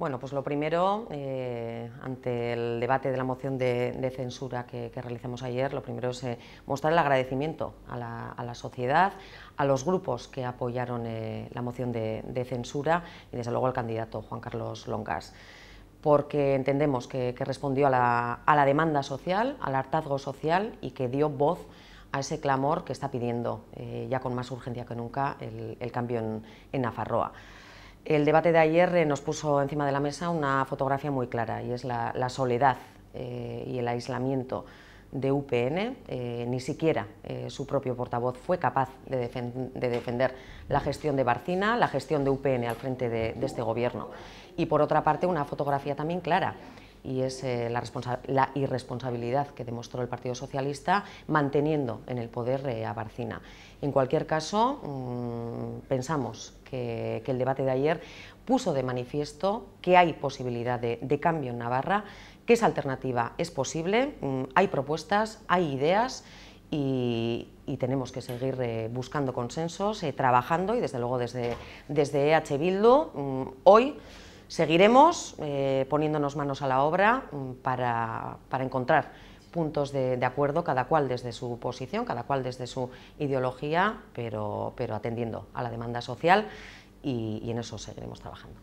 Bueno, pues lo primero, eh, ante el debate de la moción de, censura que, realizamos ayer, lo primero es eh, mostrar el agradecimiento a la, sociedad, a los grupos que apoyaron eh, la moción de, censura y desde luego al candidato Juan Carlos Longas, porque entendemos que, respondió a la, demanda social, al hartazgo social y que dio voz a ese clamor que está pidiendo ya con más urgencia que nunca el, cambio en, en Nafarroa. El debate de ayer eh, nos puso encima de la mesa una fotografía muy clara y es la, soledad eh, y el aislamiento de UPN, eh, ni siquiera su propio portavoz fue capaz de, defender la gestión de Barcina, la gestión de UPN al frente de, este gobierno. Y por otra parte, una fotografía también clara, y es la, la, irresponsabilidad que demostró el Partido Socialista manteniendo en el poder a Barcina. En cualquier caso, mm, pensamos que, el debate de ayer puso de manifiesto que hay posibilidad de, cambio en Navarra, que esa alternativa es posible, mm, hay propuestas, hay ideas y, tenemos que seguir eh, buscando consensos, eh, trabajando y desde luego desde, desde EH Bildu mm, hoy seguiremos eh, poniéndonos manos a la obra mm, para encontrar puntos de, acuerdo, cada cual desde su posición, cada cual desde su ideología, pero, pero atendiendo a la demanda social y en eso seguiremos trabajando.